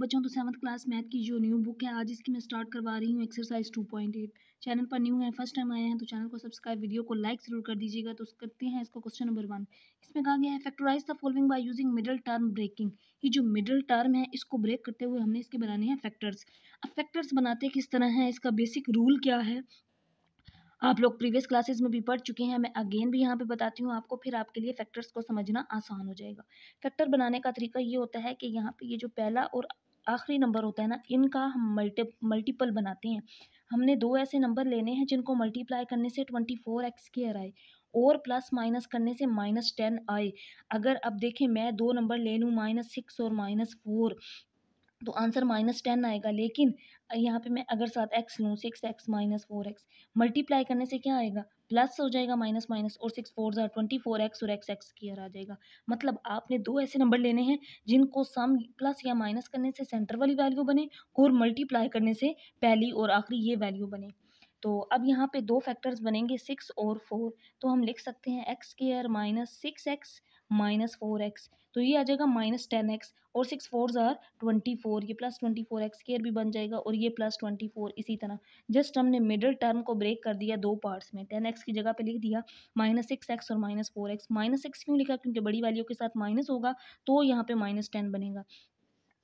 बच्चों तो seventh class math की जो न्यू बुक है आज इसकी मैं स्टार्ट करवा रही हूँ exercise two point eight channel पर न्यू है फर्स्ट टाइम आए हैं तो चैनल को सब्सक्राइब वीडियो को लाइक जरूर कर दीजिएगा तो करते हैं इसको क्वेश्चन नंबर वन इसमें कहा गया है factorize the following by using middle term breaking ये जो मिडिल टर्म है इसको ब्रेक करते हुए हमने इसके बनाने हैं फैक्टर्स अब फैक्टर्स बनाते किस तरह हैं इसका बेसिक रूल क्या है आप लोग प्रीवियस क्लासेस में भी पढ़ चुके हैं मैं अगेन भी यहाँ पे बताती हूँ आपको फिर आपके लिए फैक्टर्स को समझना आसान हो जाएगा फैक्टर बनाने का तरीका ये होता है कि यहाँ पे ये जो पहला और आखिरी नंबर होता है ना इनका हम मल्टी मल्टीपल बनाते हैं हमने दो ऐसे नंबर लेने हैं जिनको मल्टीप्लाई करने से ट्वेंटी फोर एक्स केयर आए और प्लस माइनस करने से माइनस टेन आए अगर अब देखें मैं दो नंबर ले लूँ माइनस सिक्स और माइनस फोर तो आंसर माइनस टेन आएगा लेकिन यहाँ पे मैं अगर साथ एक्स लूँ six x minus four x multiply करने से क्या आएगा प्लस हो जाएगा माइनस माइनस और सिक्स फोर ज़ार ट्वेंटी फोर एक्स और एक्स एक्स की आ जाएगा मतलब आपने दो ऐसे नंबर लेने हैं जिनको सम प्लस या माइनस करने से सेंटर वाली वैल्यू बने और मल्टीप्लाई करने से पहली और आखिरी ये वैल्यू बने तो अब यहाँ पे दो फैक्टर्स बनेंगे सिक्स और फोर तो हम लिख सकते हैं x square minus six x minus four x तो ये आ जाएगा माइनस टेन एक्स और सिक्स फोर ज़ार ट्वेंटी फोर ये plus twenty four x square भी बन जाएगा और ये प्लस ट्वेंटी फोर इसी तरह जस्ट हमने मिडिल टर्म को ब्रेक कर दिया दो पार्ट्स में टेन एक्स की जगह पे लिख दिया माइनस सिक्स एक्स और minus four x minus six क्यों लिखा क्योंकि बड़ी वैल्यू के साथ माइनस होगा तो यहाँ पे माइनस टेन बनेगा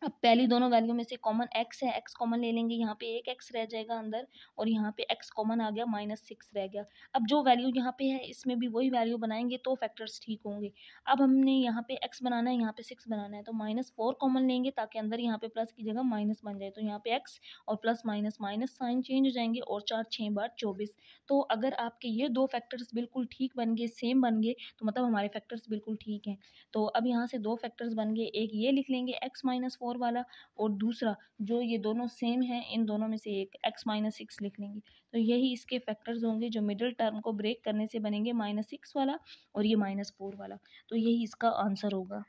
अब पहली दोनों वैल्यू में से कॉमन एक्स है एक्स कॉमन ले लेंगे यहाँ पे एक एक्स रह जाएगा अंदर और यहाँ पे एक्स कॉमन आ गया माइनस सिक्स रह गया अब जो वैल्यू यहाँ पे है इसमें भी वही वैल्यू बनाएंगे तो फैक्टर्स ठीक होंगे अब हमने यहाँ पे एक्स बनाना है यहाँ पे सिक्स बनाना है तो माइनस फोर कॉमन लेंगे ताकि अंदर यहाँ पे प्लस की जगह माइनस बन जाए तो यहाँ पे एक्स और plus minus minus sign change हो जाएंगे और चार छः बार चौबीस तो अगर आपके ये दो फैक्टर्स बिल्कुल ठीक बन गए सेम बन गए तो मतलब हमारे फैक्टर्स बिल्कुल ठीक हैं तो अब यहाँ से दो फैक्टर्स बन गए एक ये लिख लेंगे एक्स माइनस फोर वाला और दूसरा जो ये दोनों सेम हैं इन दोनों में से एक एक्स माइनस सिक्स लिख लेंगे तो यही इसके फैक्टर्स होंगे जो मिडिल टर्म को ब्रेक करने से बनेंगे माइनस सिक्स वाला और ये माइनस फोर वाला तो यही इसका आंसर होगा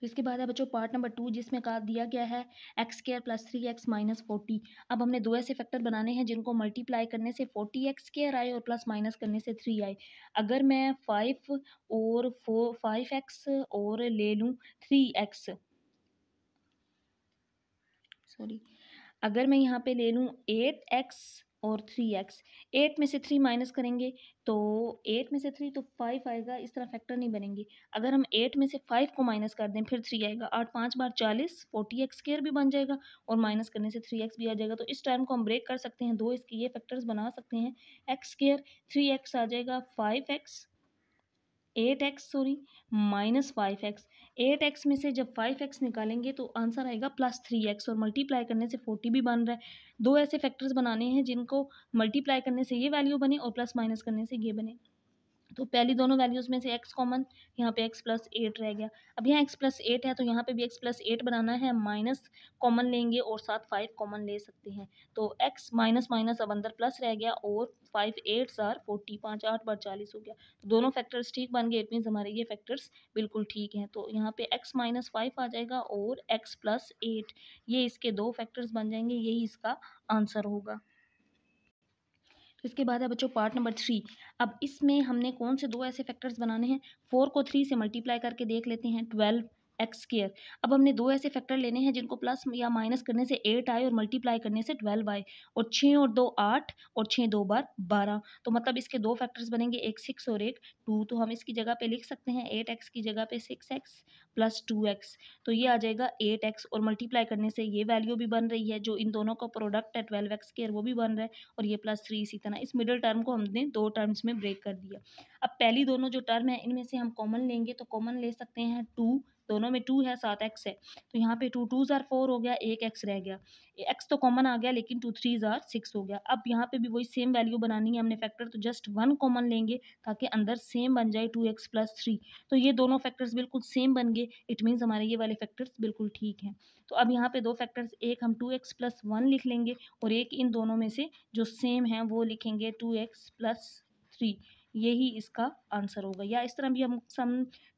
तो इसके बाद है बच्चों पार्ट नंबर टू जिसमें कहा दिया गया है x square plus three x minus forty अब हमने दो ऐसे फैक्टर बनाने हैं जिनको मल्टीप्लाई करने से फोर्टी एक्स केयर आए और प्लस माइनस करने से थ्री आए अगर मैं फाइव और फोर फाइव एक्स और ले लूँ थ्री एक्स सॉरी अगर मैं यहाँ पे ले लूँ एट एक्स और थ्री एक्स एट में से थ्री माइनस करेंगे तो एट में से थ्री तो फाइव आएगा इस तरह फैक्टर नहीं बनेंगे अगर हम एट में से फाइव को माइनस कर दें फिर थ्री आएगा आठ पाँच बार चालीस फोर्टी एक्स स्केयर भी बन जाएगा और माइनस करने से थ्री एक्स भी आ जाएगा तो इस टाइम को हम ब्रेक कर सकते हैं दो इसके ये फैक्टर्स बना सकते हैं एक्स स्केयर थ्री एक्स आ जाएगा five x eight x sorry minus five x eight x में से जब फाइव एक्स निकालेंगे तो आंसर आएगा प्लस थ्री एक्स और मल्टीप्लाई करने से फोर्टी भी बन रहा है दो ऐसे फैक्टर्स बनाने हैं जिनको मल्टीप्लाई करने से ये वैल्यू बने और प्लस माइनस करने से ये बने तो पहली दोनों वैल्यूज़ में से एक्स कॉमन यहाँ पे एक्स प्लस एट रह गया अब यहाँ एक्स प्लस एट है तो यहाँ पे भी एक्स प्लस एट बनाना है माइनस कॉमन लेंगे और साथ फाइव कॉमन ले सकते हैं तो एक्स माइनस माइनस अब अंदर प्लस रह गया और फाइव एट ज़ार फोर्टी पाँच आठ बार चालीस हो गया तो दोनों फैक्टर्स ठीक बन गए इट मीन्स हमारे ये फैक्टर्स बिल्कुल ठीक हैं तो यहाँ पे एक्स माइनस फाइव आ जाएगा और एक्स प्लस एट ये इसके दो फैक्टर्स बन जाएंगे यही इसका आंसर होगा इसके बाद है बच्चों पार्ट नंबर थ्री अब इसमें हमने कौन से दो ऐसे फैक्टर्स बनाने हैं फोर को थ्री से मल्टीप्लाई करके देख लेते हैं ट्वेल्व एक्स स्केयर अब हमने दो ऐसे फैक्टर लेने हैं जिनको प्लस या माइनस करने से एट आए और मल्टीप्लाई करने से ट्वेल्व आए और छः और दो आठ और छः दो बार बारह तो मतलब इसके दो फैक्टर्स बनेंगे एक सिक्स और एक टू तो हम इसकी जगह पे लिख सकते हैं एट एक्स की जगह पे six x plus two x तो ये आ जाएगा एट एक्स और मल्टीप्लाई करने से ये वैल्यू भी बन रही है जो इन दोनों का प्रोडक्ट है ट्वेल्व एक्स केयर वो भी बन रहा है और ये प्लस थ्री इसी तरह इस मिडिल टर्म को हमने दो टर्म्स में ब्रेक कर दिया अब पहली दोनों जो टर्म है इनमें से हम कॉमन लेंगे तो कॉमन ले सकते हैं टू दोनों में टू है सात एक्स है तो यहाँ पे टू टू ज़ार फोर हो गया एक एक्स रह गया एक्स तो कॉमन आ गया लेकिन टू थ्री ज़ार सिक्स हो गया अब यहाँ पे भी वही सेम वैल्यू बनानी है हमने फैक्टर तो जस्ट वन कॉमन लेंगे ताकि अंदर सेम बन जाए टू एक्स प्लस थ्री तो ये दोनों फैक्टर्स बिल्कुल सेम बन गए इट मीन्स हमारे ये वाले फैक्टर्स बिल्कुल ठीक हैं तो अब यहाँ पे दो फैक्टर्स एक हम टू एक्स प्लस वन लिख लेंगे और एक इन दोनों में से जो सेम है वो लिखेंगे टू एक्स प्लस थ्री यही इसका आंसर होगा या इस तरह भी हम सम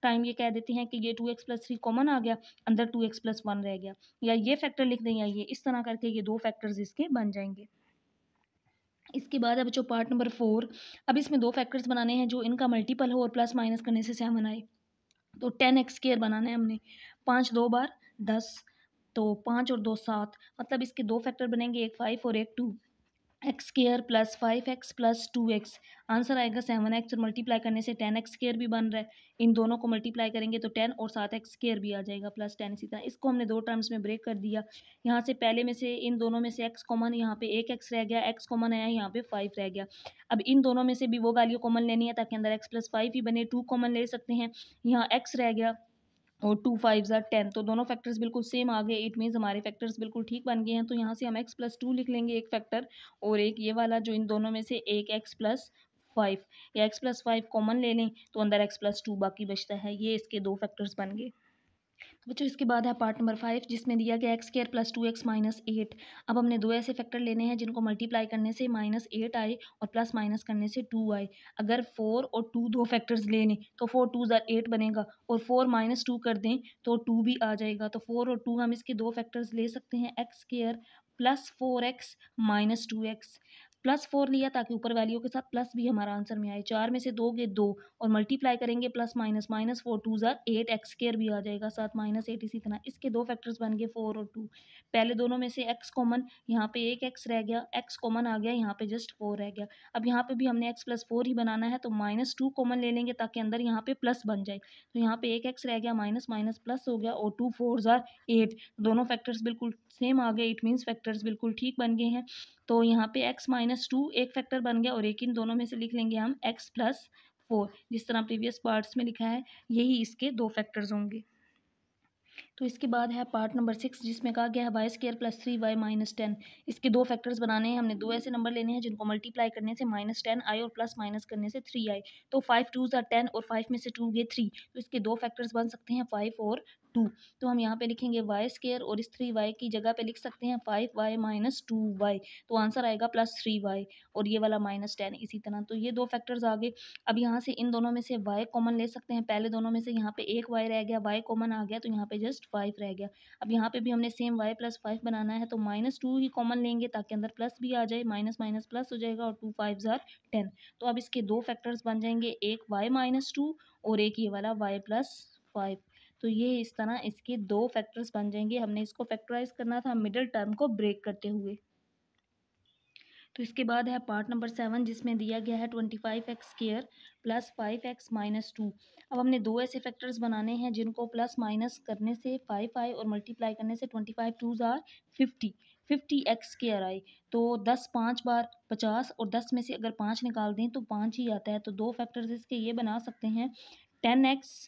टाइम ये कह देते हैं कि ये two x plus three common आ गया अंदर टू एक्स प्लस वन रह गया या ये फैक्टर लिख दें या ये इस तरह करके ये दो फैक्टर्स इसके बन जाएंगे इसके बाद अब जो पार्ट नंबर फोर अब इसमें दो फैक्टर्स बनाने हैं जो इनका मल्टीपल हो और प्लस माइनस करने से सेवन आए तो टेन एक्स केयर बनाना है हमने पाँच दो बार दस तो पाँच और दो सात मतलब इसके दो फैक्टर बनेंगे एक फाइव और एक two x square plus five x plus two x answer आएगा सेवन एक्स और मल्टीप्लाई करने से टेन एक्स स्केयर भी बन रहा है इन दोनों को मल्टीप्लाई करेंगे तो टेन और सात एक्स स्केयर भी आ जाएगा प्लस टेन इसी तरह इसको हमने दो टर्म्स में ब्रेक कर दिया यहाँ से पहले में से इन दोनों में से एक्स कॉमन यहाँ पे एक एक्स रह गया एक्स कॉमन आया यहाँ पे फाइव रह गया अब इन दोनों में से भी वो वैल्यू कॉमन लेनी है ताकि अंदर एक्स प्लस फाइव ही बने टू कॉमन ले सकते हैं यहाँ एक्स रह गया और टू फाइव ज़ार टेन तो दोनों फैक्टर्स बिल्कुल सेम आ गए इट मीन्स हमारे फैक्टर्स बिल्कुल ठीक बन गए हैं तो यहाँ से हम एक्स प्लस टू लिख लेंगे एक फैक्टर और एक ये वाला जो इन दोनों में से एक एक्स प्लस फाइव या एक्स प्लस फाइव कॉमन ले लें तो अंदर एक्स प्लस टू बाकी बचता है ये इसके दो फैक्टर्स बन गए बच्चों इसके बाद है पार्ट नंबर फाइव जिसमें दिया गया x square plus two x minus eight अब हमने दो ऐसे फैक्टर लेने हैं जिनको मल्टीप्लाई करने से माइनस एट आए और प्लस माइनस करने से टू आए अगर फोर और टू दो फैक्टर्स ले लें तो फोर टू ज़ार एट बनेगा और फोर माइनस टू कर दें तो टू भी आ जाएगा तो फोर और टू हम इसके दो फैक्टर्स ले सकते हैं x square plus four x minus two x plus four लिया ताकि ऊपर वैल्यू के साथ प्लस भी हमारा आंसर में आए चार में से दो गए दो और मल्टीप्लाई करेंगे plus minus minus four two ज़ार एट एक्स स्केयर भी आ जाएगा साथ माइनस एट इसी तरह इसके दो फैक्टर्स बन गए फोर और टू पहले दोनों में से एक्स कॉमन यहाँ पे एक एक्स रह गया एक्स कॉमन आ गया यहाँ पे जस्ट फोर रह गया अब यहाँ पे भी हमने एक्स प्लस फोर ही बनाना है तो माइनस टू कॉमन ले लेंगे ताकि अंदर यहाँ पे प्लस बन जाए तो यहाँ पे एक एक्स रह गया माइनस माइनस प्लस हो गया और टू फोर ज़ार एट दोनों फैक्टर्स बिल्कुल सेम आ गए इट मीन्स फैक्टर्स बिल्कुल ठीक बन गए हैं तो यहाँ पे एक्स माइनस टू एक फैक्टर बन गया और एक इन दोनों में से लिख लेंगे हम एक्स प्लस फोर जिस तरह प्रीवियस पार्ट्स में लिखा है यही इसके दो फैक्टर्स होंगे तो इसके बाद है पार्ट नंबर सिक्स जिसमें कहा गया है y square plus three y minus ten इसके दो फैक्टर्स बनाने हैं हमने दो ऐसे नंबर लेने हैं जिनको मल्टीप्लाई करने से माइनस टेन आए और प्लस माइनस करने से थ्री आई तो फाइव टू ज़ा टेन और फाइव में से टू गए थ्री तो इसके दो फैक्टर्स बन सकते हैं फाइव और टू तो हम यहाँ पे लिखेंगे वाई स्केयर और इस थ्री वाई की जगह पे लिख सकते हैं five y minus two y तो आंसर आएगा प्लस थ्री वाई और ये वाला माइनस टेन इसी तरह तो ये दो फैक्टर्स आ गए अब यहाँ से इन दोनों में से वाई कॉमन ले सकते हैं पहले दोनों में से यहाँ पे एक वाई रह गया वाई कॉमन आ गया तो यहाँ पे जस्ट फाइव रह गया अब यहाँ पे भी हमने सेम वाई प्लस फाइव बनाना है तो माइनस टू ही कॉमन लेंगे ताकि अंदर प्लस भी आ जाए माइनस माइनस प्लस हो जाएगा और टू फाइव ज़ार टेन तो अब इसके दो फैक्टर्स बन जाएंगे एक वाई माइनस टू और एक ये वाला वाई प्लस फाइव तो ये इस तरह इसके दो फैक्टर्स बन जाएंगे हमने इसको फैक्टराइज करना था मिडिल टर्म को ब्रेक करते हुए तो इसके बाद है पार्ट नंबर सेवन जिसमें दिया गया है twenty five x square plus five x minus two अब हमने दो ऐसे फैक्टर्स बनाने हैं जिनको प्लस माइनस करने से फाइव आए और मल्टीप्लाई करने से ट्वेंटी फाइव टू ज़ार फिफ्टी फिफ्टी एक्स केयर आए तो दस पाँच बार पचास और दस में से अगर पाँच निकाल दें तो पाँच ही आता है तो दो फैक्टर्स इसके ये बना सकते हैं ten x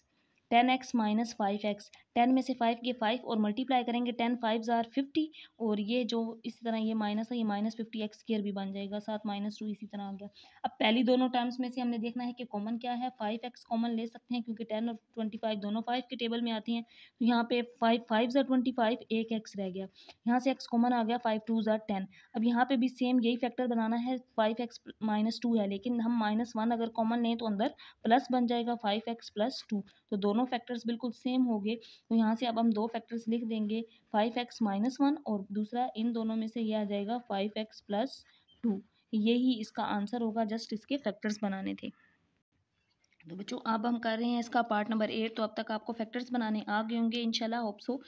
ten x minus five x ten में से फाइव के फाइव और मल्टीप्लाई करेंगे टेन फाइव ज़ार फिफ्टी और ये जो इसी तरह ये माइनस है ये माइनस फिफ्टी एक्स स्केयर भी बन जाएगा साथ माइनस टू इसी तरह आ गया अब पहली दोनों टर्म्स में से हमने देखना है कि कॉमन क्या है फाइव एक्स कॉमन ले सकते हैं क्योंकि टेन और ट्वेंटी फाइव दोनों फाइव के टेबल में आती हैं तो यहाँ पे फाइव फाइव ज़ार ट्वेंटी फाइव एक एक्स रह गया यहाँ से एक्स कॉमन आ गया फाइव टू ज़ार टेन अब यहाँ पे भी सेम यही फैक्टर बनाना है फाइव एक्स माइनस टू है लेकिन हम माइनस वन अगर कॉमन लें तो अंदर प्लस बन जाएगा फाइव एक्स प्लस टू तो दोनों दोनों फैक्टर्स बिल्कुल सेम हो गए तो यहाँ से अब हम दो फैक्टर्स लिख देंगे फाइव एक्स माइनस वन और दूसरा इन दोनों में से ये आ जाएगा फाइव एक्स प्लस टू यही इसका आंसर होगा जस्ट इसके फैक्टर्स बनाने थे तो बच्चों अब हम कर रहे हैं इसका पार्ट नंबर एट तो अब तक आपको फैक्टर्स बनाने आ गए होंगे इनशाला होप सो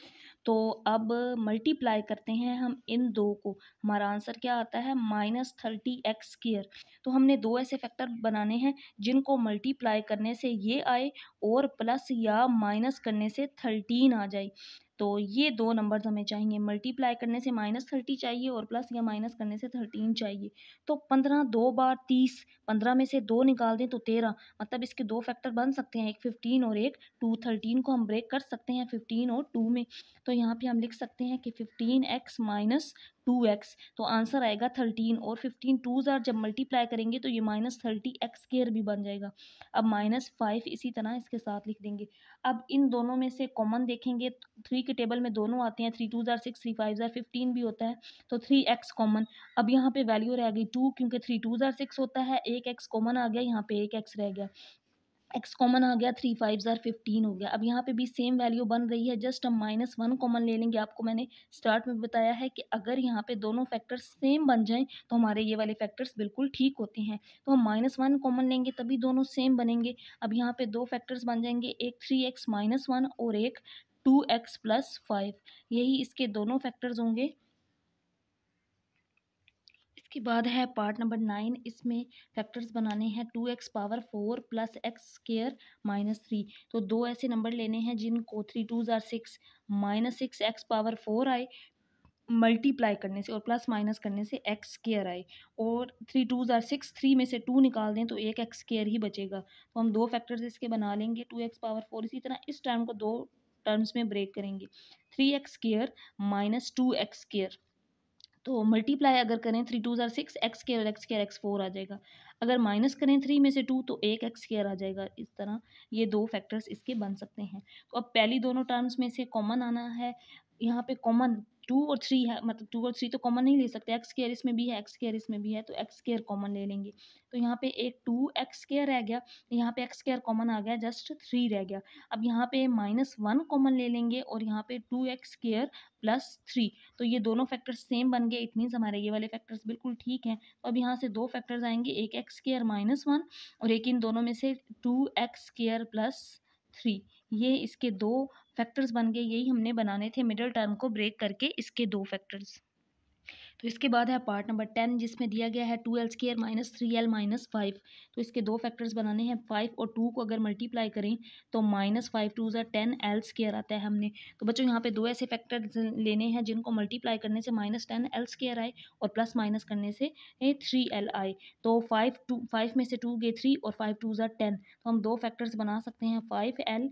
तो अब मल्टीप्लाई करते हैं हम इन दो को हमारा आंसर क्या आता है माइनस थर्टी एक्स स्केयर तो हमने दो ऐसे फैक्टर बनाने हैं जिनको मल्टीप्लाई करने से ये आए और प्लस या माइनस करने से थर्टीन आ जाए तो ये दो नंबर्स हमें चाहिए मल्टीप्लाई करने से माइनस थर्टी चाहिए और प्लस या माइनस करने से थर्टीन चाहिए तो पंद्रह दो बार तीस पंद्रह में से दो निकाल दें तो तेरह मतलब इसके दो फैक्टर बन सकते हैं एक फिफ्टीन और एक टू थर्टीन को हम ब्रेक कर सकते हैं फिफ्टीन और टू में तो यहाँ पर हम लिख सकते हैं कि fifteen x minus two x तो आंसर आएगा थर्टीन और फिफ्टीन टू ज़ार जब मल्टीप्लाई करेंगे तो ये माइनस थर्टी एक्स केयर भी बन जाएगा अब माइनस फाइव इसी तरह इसके साथ लिख देंगे अब इन दोनों में से कॉमन देखेंगे थ्री थ्री के टेबल में दोनों आते हैं थ्री टू ज़ार सिक्स थ्री फाइव ज़ार फिफ्टीन भी होता है तो थ्री एक्स कॉमन अब यहाँ पे वैल्यू रह गई टू क्योंकि थ्री टू ज़ार सिक्स होता है एक एक्स कॉमन आ गया यहाँ पे एक एक्स रह गया एक्स कॉमन आ गया थ्री फाइव ज़ार फिफ्टीन हो गया अब यहाँ पे भी सेम वैल्यू बन रही है जस्ट हम माइनस वन कॉमन ले लेंगे आपको मैंने स्टार्ट में बताया है कि अगर यहाँ पे दोनों फैक्टर्स सेम बन जाएं तो हमारे ये वाले फैक्टर्स बिल्कुल ठीक होते हैं तो हम माइनस वन कॉमन लेंगे तभी दोनों सेम बनेंगे अब यहाँ पर दो फैक्टर्स बन जाएंगे एक थ्री एक्स माइनस वन और एक टू एक्स प्लस फाइव यही इसके दोनों फैक्टर्स होंगे इसके बाद है पार्ट नंबर नाइन इसमें फैक्टर्स बनाने हैं two x power four plus x square minus three तो दो ऐसे नंबर लेने हैं जिनको थ्री टू ज़ार six minus six x power four आए मल्टीप्लाई करने से और प्लस माइनस करने से एक्स स्केयर आए और थ्री टू ज़ार सिक्स थ्री में से टू निकाल दें तो एक एक्स स्केयर ही बचेगा तो हम दो फैक्टर्स इसके बना लेंगे टू एक्स पावर फोर इसी तरह इस टर्म को दो टर्म्स में ब्रेक करेंगे three x square minus two x square तो मल्टीप्लाई अगर करें थ्री टू ज़ार six x square x square x four आ जाएगा अगर माइनस करें थ्री में से टू तो एक एक्स केयर आ जाएगा इस तरह ये दो फैक्टर्स इसके बन सकते हैं तो अब पहली दोनों टर्म्स में से कॉमन आना है यहाँ पे कॉमन टू और थ्री है मतलब टू और थ्री तो कॉमन नहीं ले सकते एक्स केयर इसमें भी है एक्स केयर इसमें भी है तो एक्स केयर कॉमन ले लेंगे तो यहाँ पे एक टू एक्स केयर रह गया यहाँ पे एक्स केयर कॉमन आ गया जस्ट थ्री रह गया अब यहाँ पे माइनस वन कॉमन ले लेंगे और यहाँ पे two x square plus three तो ये दोनों फैक्टर्स सेम बन गए इट मीन्स हमारे ये वाले फैक्टर्स बिल्कुल ठीक हैं तो अब यहाँ से दो फैक्टर्स आएंगे एक एक्स केयर माइनस वन और एक इन दोनों में से two x square plus three ये इसके दो फैक्टर्स बन गए यही हमने बनाने थे मिडल टर्म को ब्रेक करके इसके दो फैक्टर्स तो इसके बाद है पार्ट नंबर टेन जिसमें दिया गया है two l square minus three l minus five तो इसके दो फैक्टर्स बनाने हैं फाइव और टू को अगर मल्टीप्लाई करें तो माइनस फाइव टू ज़ा टेन एल स्केयर आता है हमने तो बच्चों यहाँ पे दो ऐसे फैक्टर लेने हैं जिनको मल्टीप्लाई करने से माइनस टेन एल स्केयर आए और प्लस माइनस करने से थ्री एल आए तो फाइव टू फाइव में से टू गए थ्री और फाइव टू ज़ा टेन तो हम दो फैक्टर्स बना सकते हैं फाइव एल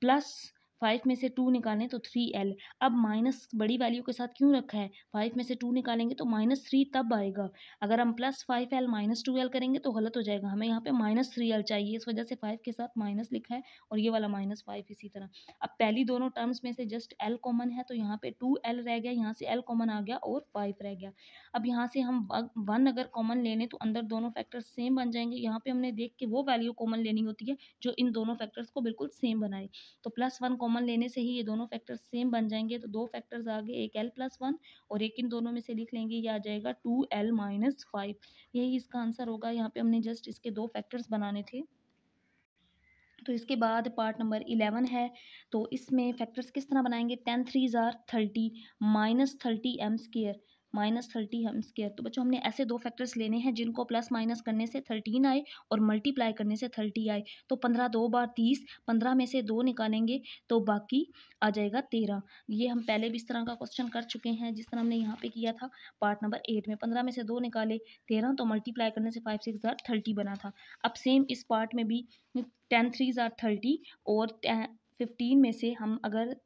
plus फाइव में से टू निकालें तो थ्री एल अब माइनस बड़ी वैल्यू के साथ क्यों रखा है फाइव में से टू निकालेंगे तो माइनस थ्री तब आएगा अगर हम plus five l minus two l करेंगे तो गलत हो जाएगा हमें यहाँ पे माइनस थ्री एल चाहिए इस वजह से फाइव के साथ माइनस लिखा है और ये वाला माइनस फाइव इसी तरह अब पहली दोनों टर्म्स में से जस्ट एल कॉमन है तो यहाँ पे टू एल रह गया यहाँ से एल कॉमन आ गया और फाइव रह गया अब यहाँ से हम वन अगर कॉमन ले लें तो अंदर दोनों फैक्टर सेम बन जाएंगे यहाँ पे हमने देख के वो वैल्यू कॉमन लेनी होती है जो इन दोनों फैक्टर्स को बिल्कुल सेम बनाए तो प्लस वन कॉमन लेने से ही ये दोनों फैक्टर्स सेम बन जाएंगे तो दो फैक्टर्स आगे एक एल प्लस वन और एक इन दोनों में से लिख लेंगे ये आ जाएगा टू एल माइनस फाइव यही इसका आंसर होगा यहाँ पे हमने जस्ट इसके दो फैक्टर्स बनाने थे तो इसके बाद पार्ट नंबर इलेवन है तो इसमें फैक्टर्स किस तरह बनाएंगे टेन थ्री ज़ार thirty minus thirty m square minus thirty हम स्केयर तो बच्चों हमने ऐसे दो फैक्टर्स लेने हैं जिनको प्लस माइनस करने से थर्टीन आए और मल्टीप्लाई करने से थर्टी आए तो पंद्रह दो बार तीस पंद्रह में से दो निकालेंगे तो बाकी आ जाएगा तेरह ये हम पहले भी इस तरह का क्वेश्चन कर चुके हैं जिस तरह हमने यहाँ पे किया था पार्ट नंबर एट में पंद्रह में से दो निकाले तेरह तो मल्टीप्लाई करने से फाइव सिक्स हज़ार थर्टी बना था अब सेम इस पार्ट में भी टेन थ्री हज़ार थर्टी और फिफ्टीन में से हम अगर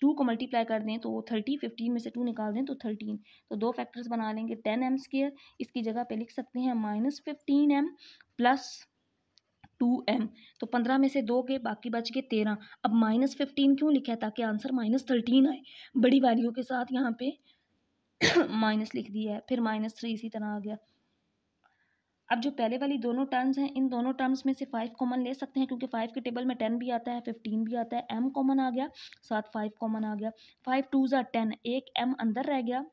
टू को मल्टीप्लाई कर दें तो थर्टी फिफ्टीन में से टू निकाल दें तो थर्टीन तो दो फैक्टर्स बना लेंगे टेन एम स्केयर इसकी जगह पे लिख सकते हैं minus fifteen m plus two m तो पंद्रह में से दो गए बाकी बच गए तेरह अब माइनस फिफ्टीन क्यों लिखा है ताकि आंसर माइनस थर्टीन आए बड़ी वैल्यू के साथ यहाँ पे माइनस लिख दिया है फिर माइनस थ्री इसी तरह आ गया अब जो पहले वाली दोनों टर्म्स हैं इन दोनों टर्म्स में से फाइव कॉमन ले सकते हैं क्योंकि फाइव के टेबल में टेन भी आता है फिफ्टीन भी आता है एम कॉमन आ गया साथ फाइव कॉमन आ गया फाइव टू ज़ार टेन एक एम अंदर रह गया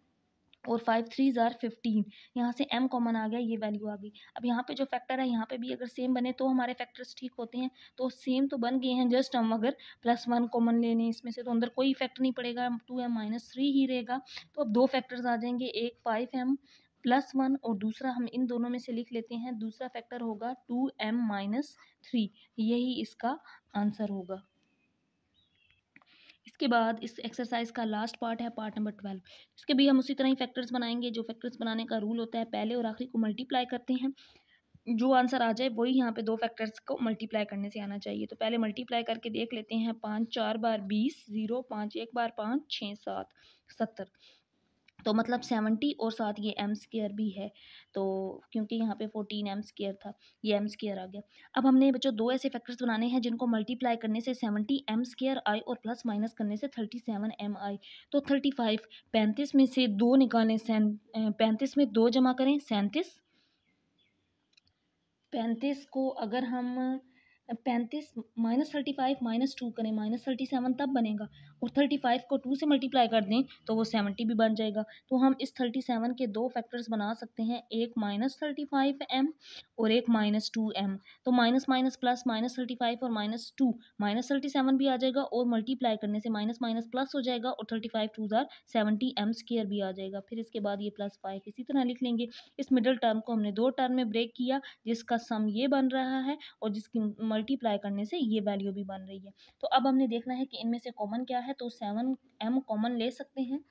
और फाइव थ्री ज़ार फिफ्टीन यहाँ से एम कॉमन आ गया ये वैल्यू आ गई अब यहाँ पे जो फैक्टर है यहाँ पे भी अगर सेम बने तो हमारे फैक्टर्स ठीक होते हैं तो सेम तो बन गए हैं जस्ट हम अगर प्लस वन कॉमन ले लें इसमें से तो अंदर कोई इफेक्ट नहीं पड़ेगा टू एम माइनस थ्री ही रहेगा तो अब दो फैक्टर्स आ जाएंगे एक फाइव एम प्लस वन और दूसरा हम इन दोनों में से लिख लेते हैं दूसरा फैक्टर होगा टू एम माइनस थ्री यही इसका आंसर होगा इसके बाद इस एक्सरसाइज का लास्ट पार्ट है पार्ट नंबर ट्वेल्व इसके भी हम उसी तरह ही फैक्टर्स बनाएंगे जो फैक्टर्स बनाने का रूल होता है पहले और आखिरी को मल्टीप्लाई करते हैं जो आंसर आ जाए वही यहाँ पे दो फैक्टर्स को मल्टीप्लाई करने से आना चाहिए तो पहले मल्टीप्लाई करके देख लेते हैं पाँच चार बार बीस ज़ीरो पाँच एक बार पाँच छः सात सत्तर तो मतलब सेवेंटी और साथ ये एम स्केयर भी है तो क्योंकि यहाँ पे फोर्टीन एम स्केयर था ये एम स्केयर आ गया अब हमने बच्चों दो ऐसे फैक्टर्स बनाने हैं जिनको मल्टीप्लाई करने से सेवेंटी एम स्केयर आए और प्लस माइनस करने से थर्टी सेवन एम आई तो थर्टी फाइव पैंतीस में से दो निकालें सैन पैंतीस में दो जमा करें सैंतीस पैंतीस को अगर हम पैंतीस minus thirty five minus two करें माइनस थर्टी सेवन तब बनेगा और थर्टी फाइव को टू से मल्टीप्लाई कर दें तो वो सेवेंटी भी बन जाएगा तो हम इस थर्टी सेवन के दो फैक्टर्स बना सकते हैं एक माइनस थर्टी फाइव एम और एक माइनस टू एम तो minus minus plus minus thirty five और minus two minus thirty seven भी आ जाएगा और मल्टीप्लाई करने से माइनस माइनस प्लस हो जाएगा और थर्टी फाइव टू ज़ार सेवेंटी एम स्केयर भी आ जाएगा फिर इसके बाद ये प्लस फाइव इसी तरह लिख लेंगे इस मिडल टर्म को हमने दो टर्म में ब्रेक किया जिसका सम ये बन रहा है और जिसकी मल्टी मल्टीप्लाई करने से ये वैल्यू भी बन रही है तो अब हमने देखना है कि इनमें से कॉमन क्या है तो सेवन एम कॉमन ले सकते हैं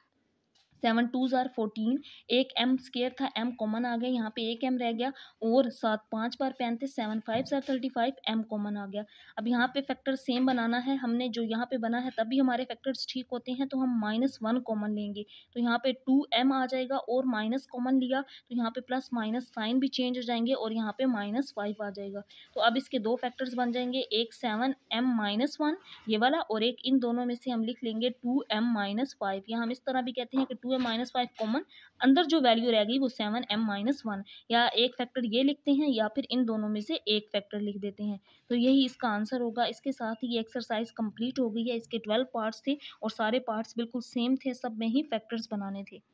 सेवन टू जार फोर्टीन एक एम स्केयर था एम कॉमन आ गया यहाँ पे एक एम रह गया और सात पाँच बार पैंतीस सेवन फाइव सर थर्टी फाइव एम कॉमन आ गया अब यहाँ पे फैक्टर सेम बनाना है हमने जो यहाँ पे बना है तभी हमारे फैक्टर्स ठीक होते हैं तो हम माइनस वन कॉमन लेंगे तो यहाँ पे टू एम आ जाएगा और माइनस कॉमन लिया तो यहाँ पे प्लस माइनस साइन भी चेंज हो जाएंगे और यहाँ पे माइनस फाइव आ जाएगा तो अब इसके दो फैक्टर्स बन जाएंगे एक सेवन एम माइनस वन ये वाला और एक इन दोनों में से हम लिख लेंगे टू एम माइनस फाइव या हम इस तरह भी कहते हैं कि टू हुआ माइनस फाइव कॉमन अंदर जो वैल्यू रह गई वो सेवन एम माइनस वन या एक फैक्टर ये लिखते हैं या फिर इन दोनों में से एक फैक्टर लिख देते हैं तो यही इसका आंसर होगा इसके साथ ही ये एक्सरसाइज कंप्लीट हो गई है इसके ट्वेल्व पार्ट्स थे और सारे पार्ट्स बिल्कुल सेम थे सब में ही फैक्टर्स बनाने थे